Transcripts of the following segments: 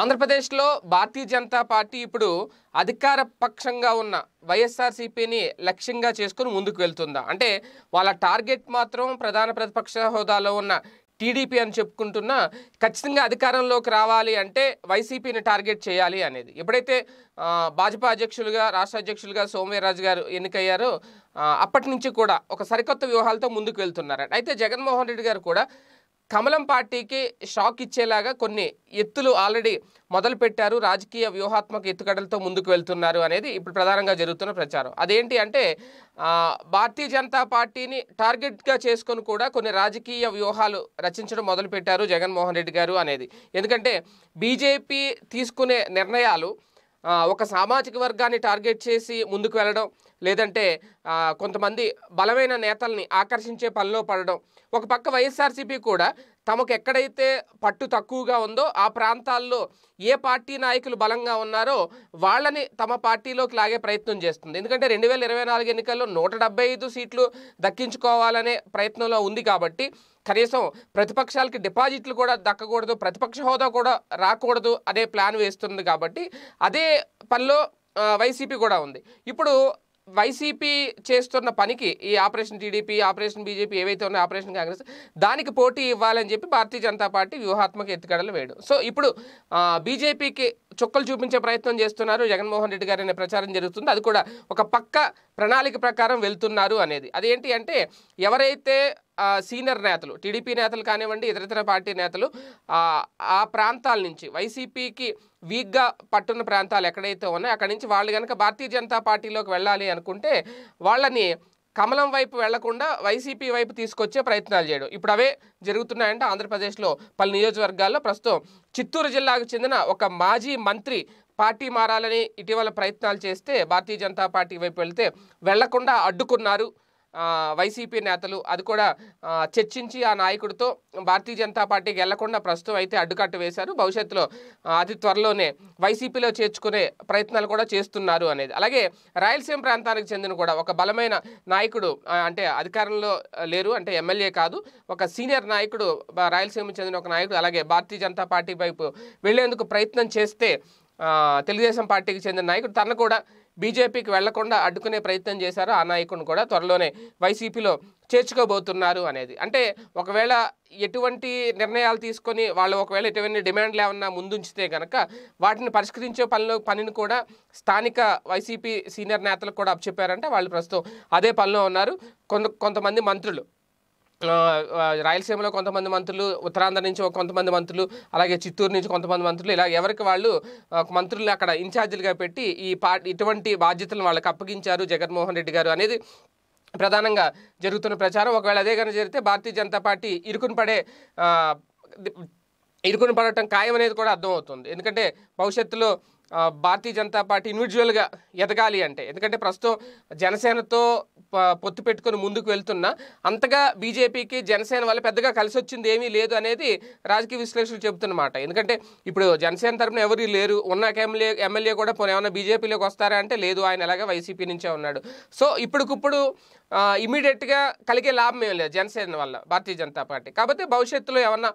ఆంధ్రప్రదేశ్లో భారతీయ జనతా పార్టీ ఇప్పుడు అధికార పక్షంగా ఉన్న వైఎస్ఆర్సీపీని లక్ష్యంగా చేసుకుని ముందుకు వెళ్తుందా అంటే వాళ్ళ టార్గెట్ మాత్రం ప్రధాన ప్రతిపక్ష హోదాలో ఉన్న టీడీపీ అని చెప్పుకుంటున్నా ఖచ్చితంగా అధికారంలోకి రావాలి అంటే వైసీపీని టార్గెట్ చేయాలి అనేది ఎప్పుడైతే భాజపా అధ్యక్షులుగా రాష్ట్ర అధ్యక్షులుగా సోమవీర్రాజు గారు ఎన్నికయ్యారో అప్పటి నుంచి కూడా ఒక సరికొత్త వ్యూహాలతో ముందుకు వెళ్తున్నారు అయితే జగన్మోహన్ రెడ్డి గారు కూడా కమలం పార్టీకి షాక్ ఇచ్చేలాగా కొన్ని ఎత్తులు ఆల్రెడీ మొదలుపెట్టారు రాజకీయ వ్యూహాత్మక ఎత్తుగడలతో ముందుకు వెళ్తున్నారు అనేది ఇప్పుడు ప్రధానంగా జరుగుతున్న ప్రచారం అదేంటి అంటే భారతీయ జనతా పార్టీని టార్గెట్గా చేసుకొని కూడా కొన్ని రాజకీయ వ్యూహాలు రచించడం మొదలుపెట్టారు జగన్మోహన్ రెడ్డి గారు అనేది ఎందుకంటే బీజేపీ తీసుకునే నిర్ణయాలు ఒక సామాజిక వర్గాన్ని టార్గెట్ చేసి ముందుకు వెళ్ళడం లేదంటే కొంతమంది బలమైన నేతల్ని ఆకర్షించే పనిలో పడడం ఒక పక్క వైఎస్ఆర్సీపీ కూడా తమకు ఎక్కడైతే పట్టు తక్కువగా ఉందో ఆ ప్రాంతాల్లో ఏ పార్టీ నాయకులు బలంగా ఉన్నారో వాళ్ళని తమ పార్టీలోకి లాగే ప్రయత్నం చేస్తుంది ఎందుకంటే రెండు వేల ఇరవై నాలుగు ఎన్నికల్లో నూట డెబ్బై ఐదు సీట్లు దక్కించుకోవాలనే ప్రయత్నంలో ఉంది కాబట్టి కనీసం ప్రతిపక్షాలకి డిపాజిట్లు కూడా దక్కకూడదు ప్రతిపక్ష హోదా కూడా రాకూడదు అనే ప్లాన్ వేస్తుంది కాబట్టి అదే పనిలో వైసీపీ కూడా ఉంది ఇప్పుడు వైసీపీ చేస్తున్న పనికి ఈ ఆపరేషన్ టీడీపీ ఆపరేషన్ బీజేపీ ఏవైతే ఉన్నాయో ఆపరేషన్ కాంగ్రెస్ దానికి పోటీ ఇవ్వాలని చెప్పి భారతీయ జనతా పార్టీ వ్యూహాత్మక ఎత్తుగడలు వేయడం సో ఇప్పుడు బీజేపీకి చుక్కలు చూపించే ప్రయత్నం చేస్తున్నారు జగన్మోహన్ రెడ్డి గారు అనే ప్రచారం జరుగుతుంది అది కూడా ఒక పక్క ప్రణాళిక ప్రకారం వెళ్తున్నారు అనేది అదేంటి అంటే ఎవరైతే సీనియర్ నేతలు టీడీపీ నేతలు కానివ్వండి ఇతరితర పార్టీ నేతలు ఆ ప్రాంతాల నుంచి వైసీపీకి వీక్గా పట్టున్న ప్రాంతాలు ఎక్కడైతే ఉన్నాయో అక్కడి నుంచి వాళ్ళు కనుక భారతీయ జనతా పార్టీలోకి వెళ్ళాలి అనుకుంటే వాళ్ళని కమలం వైపు వెళ్లకుండా వైసీపీ వైపు తీసుకొచ్చే ప్రయత్నాలు చేయడం ఇప్పుడు అవే జరుగుతున్నాయంటే ఆంధ్రప్రదేశ్లో పలు నియోజకవర్గాల్లో ప్రస్తుతం చిత్తూరు జిల్లాకు చెందిన ఒక మాజీ మంత్రి పార్టీ మారాలని ఇటీవల ప్రయత్నాలు చేస్తే భారతీయ జనతా పార్టీ వైపు వెళ్తే వెళ్లకుండా అడ్డుకున్నారు వైసీపీ నేతలు అది కూడా చర్చించి ఆ నాయకుడితో భారతీయ జనతా పార్టీకి వెళ్లకుండా ప్రస్తుతం అయితే అడ్డుకట్టు వేశారు భవిష్యత్తులో అతి త్వరలోనే వైసీపీలో చేర్చుకునే ప్రయత్నాలు కూడా చేస్తున్నారు అనేది అలాగే రాయలసీమ ప్రాంతానికి చెందిన కూడా ఒక బలమైన నాయకుడు అంటే అధికారంలో లేరు అంటే ఎమ్మెల్యే కాదు ఒక సీనియర్ నాయకుడు రాయలసీమకు చెందిన ఒక నాయకుడు అలాగే భారతీయ జనతా పార్టీ వైపు వెళ్లేందుకు ప్రయత్నం చేస్తే తెలుగుదేశం పార్టీకి చెందిన నాయకుడు తన కూడా బీజేపీకి వెళ్లకుండా అడ్డుకునే ప్రయత్నం చేశారు ఆ నాయకుడిని కూడా త్వరలోనే వైసీపీలో చేర్చుకోబోతున్నారు అనేది అంటే ఒకవేళ ఎటువంటి నిర్ణయాలు తీసుకొని వాళ్ళు ఒకవేళ ఎటువంటి డిమాండ్లు ఏమన్నా ముందుంచితే కనుక వాటిని పరిష్కరించే పనిలో పనిని కూడా స్థానిక వైసీపీ సీనియర్ నేతలకు కూడా అప్పచెప్పారంటే వాళ్ళు ప్రస్తుతం అదే పనిలో ఉన్నారు కొంత కొంతమంది మంత్రులు రాయలసీమలో కొంతమంది మంత్రులు ఉత్తరాంధ్ర నుంచి కొంతమంది మంత్రులు అలాగే చిత్తూరు నుంచి కొంతమంది మంత్రులు ఇలా ఎవరికి వాళ్ళు మంత్రులు అక్కడ ఇన్ఛార్జీలుగా పెట్టి ఈ పా ఇటువంటి బాధ్యతలను వాళ్ళకి అప్పగించారు జగన్మోహన్ రెడ్డి గారు అనేది ప్రధానంగా జరుగుతున్న ప్రచారం ఒకవేళ అదే కనుక జరిగితే భారతీయ జనతా పార్టీ ఇరుకుని పడే ఇరుకుని పడటం ఖాయం అనేది కూడా అర్థమవుతుంది ఎందుకంటే భవిష్యత్తులో భారతీయ జనతా పార్టీ ఇండివిజువల్గా ఎదగాలి అంటే ఎందుకంటే ప్రస్తుతం జనసేనతో పొత్తు పెట్టుకుని ముందుకు వెళ్తున్నా అంతగా బీజేపీకి జనసేన వల్ల పెద్దగా కలిసి వచ్చింది ఏమీ లేదు అనేది రాజకీయ విశ్లేషకులు చెబుతున్నమాట ఎందుకంటే ఇప్పుడు జనసేన తరఫున ఎవరు లేరు ఉన్న ఎమ్మెల్యే ఎమ్మెల్యే కూడా ఏమైనా బీజేపీలోకి వస్తారా అంటే లేదు ఆయన ఎలాగా వైసీపీ నుంచే ఉన్నాడు సో ఇప్పటికిప్పుడు ఇమీడియట్గా కలిగే లాభం ఏం లేదు జనసేన వల్ల భారతీయ జనతా పార్టీ కాబట్టి భవిష్యత్తులో ఏమన్నా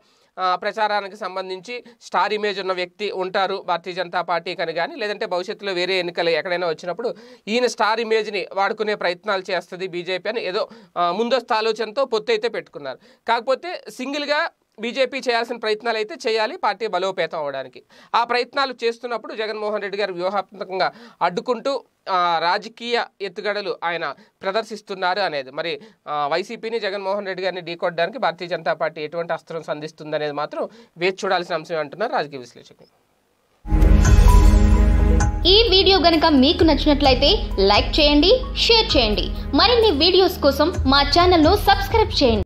ప్రచారానికి సంబంధించి స్టార్ ఇమేజ్ ఉన్న వ్యక్తి ఉంటారు భారతీయ జనతా పార్టీ కని కానీ లేదంటే భవిష్యత్తులో వేరే ఎన్నికలు ఎక్కడైనా వచ్చినప్పుడు ఈయన స్టార్ ఇమేజ్ని వాడుకునే ప్రయత్నాలు చేస్తుంది బీజేపీ అని ఏదో ముందస్తు ఆలోచనతో పొత్తు అయితే పెట్టుకున్నారు కాకపోతే సింగిల్గా బీజేపీ చేయాల్సిన ప్రయత్నాలు అయితే చేయాలి పార్టీ బలోపేతం అవడానికి ఆ ప్రయత్నాలు చేస్తున్నప్పుడు జగన్మోహన్ రెడ్డి గారు వ్యూహాత్మకంగా అడ్డుకుంటూ రాజకీయ ఎత్తుగడలు ఆయన ప్రదర్శిస్తున్నారు అనేది మరి వైసీపీని జగన్మోహన్ రెడ్డి గారిని ఢీకొట్టడానికి భారతీయ జనతా పార్టీ ఎటువంటి అస్త్రం సంధిస్తుంది అనేది మాత్రం వేచి చూడాల్సిన అంశం అంటున్నారు రాజకీయ విశ్లేషకులు ఈ వీడియో గనక మీకు నచ్చినట్లయితే లైక్ చేయండి షేర్ చేయండి మరిన్ని వీడియోస్ కోసం మా ఛానల్ను సబ్స్క్రైబ్ చేయండి